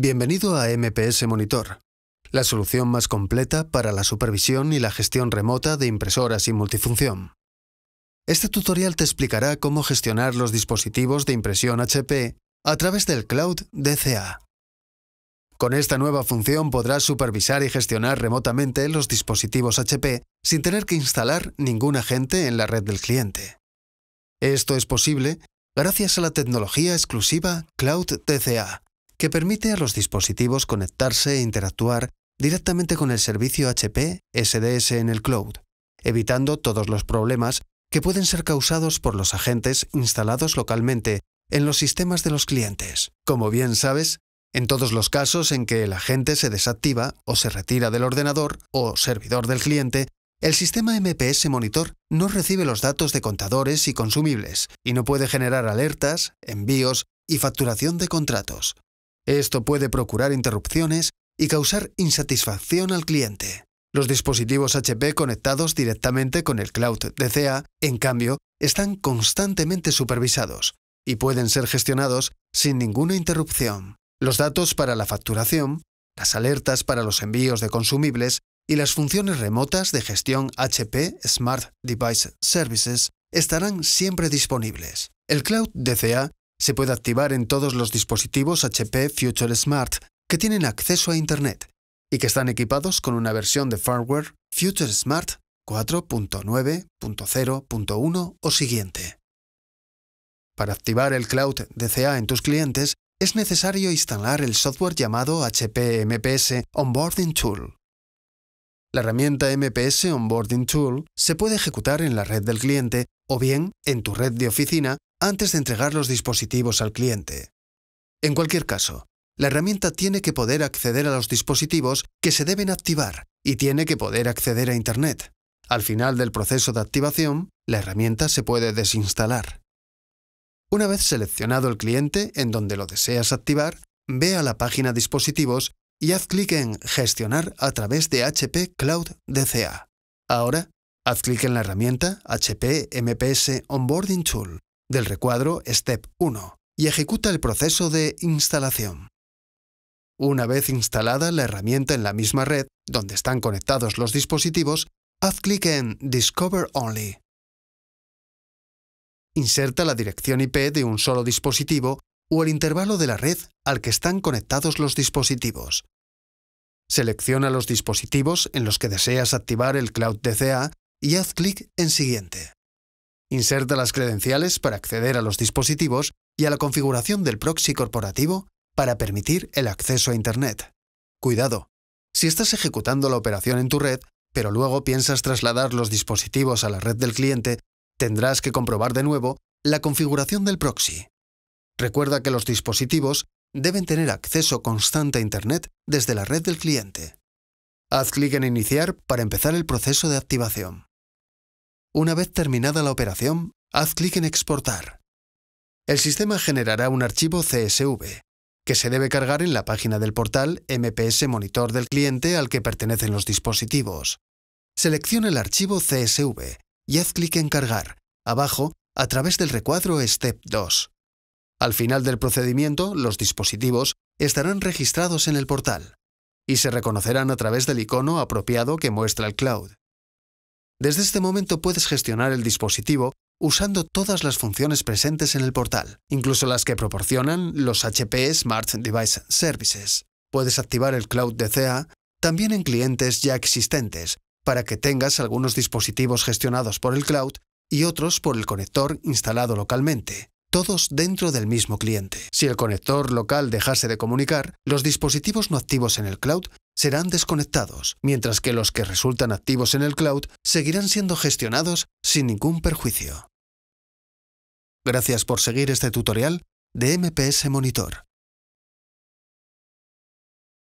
Bienvenido a MPS Monitor, la solución más completa para la supervisión y la gestión remota de impresoras y multifunción. Este tutorial te explicará cómo gestionar los dispositivos de impresión HP a través del Cloud DCA. Con esta nueva función podrás supervisar y gestionar remotamente los dispositivos HP sin tener que instalar ningún agente en la red del cliente. Esto es posible gracias a la tecnología exclusiva Cloud DCA que permite a los dispositivos conectarse e interactuar directamente con el servicio HP SDS en el cloud, evitando todos los problemas que pueden ser causados por los agentes instalados localmente en los sistemas de los clientes. Como bien sabes, en todos los casos en que el agente se desactiva o se retira del ordenador o servidor del cliente, el sistema MPS Monitor no recibe los datos de contadores y consumibles y no puede generar alertas, envíos y facturación de contratos. Esto puede procurar interrupciones y causar insatisfacción al cliente. Los dispositivos HP conectados directamente con el cloud DCA, en cambio, están constantemente supervisados y pueden ser gestionados sin ninguna interrupción. Los datos para la facturación, las alertas para los envíos de consumibles y las funciones remotas de gestión HP Smart Device Services estarán siempre disponibles. El Cloud DCA se puede activar en todos los dispositivos HP Future Smart que tienen acceso a Internet y que están equipados con una versión de firmware Future Smart 4.9.0.1 o siguiente. Para activar el Cloud DCA en tus clientes, es necesario instalar el software llamado HP MPS Onboarding Tool. La herramienta MPS Onboarding Tool se puede ejecutar en la red del cliente o bien en tu red de oficina antes de entregar los dispositivos al cliente. En cualquier caso, la herramienta tiene que poder acceder a los dispositivos que se deben activar y tiene que poder acceder a Internet. Al final del proceso de activación, la herramienta se puede desinstalar. Una vez seleccionado el cliente en donde lo deseas activar, ve a la página Dispositivos y haz clic en Gestionar a través de HP Cloud DCA. Ahora, haz clic en la herramienta HP MPS Onboarding Tool del recuadro Step 1 y ejecuta el proceso de instalación. Una vez instalada la herramienta en la misma red donde están conectados los dispositivos, haz clic en Discover Only. Inserta la dirección IP de un solo dispositivo o el intervalo de la red al que están conectados los dispositivos. Selecciona los dispositivos en los que deseas activar el Cloud DCA y haz clic en Siguiente. Inserta las credenciales para acceder a los dispositivos y a la configuración del proxy corporativo para permitir el acceso a Internet. Cuidado, si estás ejecutando la operación en tu red, pero luego piensas trasladar los dispositivos a la red del cliente, tendrás que comprobar de nuevo la configuración del proxy. Recuerda que los dispositivos deben tener acceso constante a Internet desde la red del cliente. Haz clic en Iniciar para empezar el proceso de activación. Una vez terminada la operación, haz clic en Exportar. El sistema generará un archivo CSV, que se debe cargar en la página del portal MPS Monitor del cliente al que pertenecen los dispositivos. Selecciona el archivo CSV y haz clic en Cargar, abajo, a través del recuadro Step 2. Al final del procedimiento, los dispositivos estarán registrados en el portal y se reconocerán a través del icono apropiado que muestra el cloud. Desde este momento puedes gestionar el dispositivo usando todas las funciones presentes en el portal, incluso las que proporcionan los HP Smart Device Services. Puedes activar el Cloud DCA también en clientes ya existentes, para que tengas algunos dispositivos gestionados por el cloud y otros por el conector instalado localmente todos dentro del mismo cliente. Si el conector local dejase de comunicar, los dispositivos no activos en el cloud serán desconectados, mientras que los que resultan activos en el cloud seguirán siendo gestionados sin ningún perjuicio. Gracias por seguir este tutorial de MPS Monitor.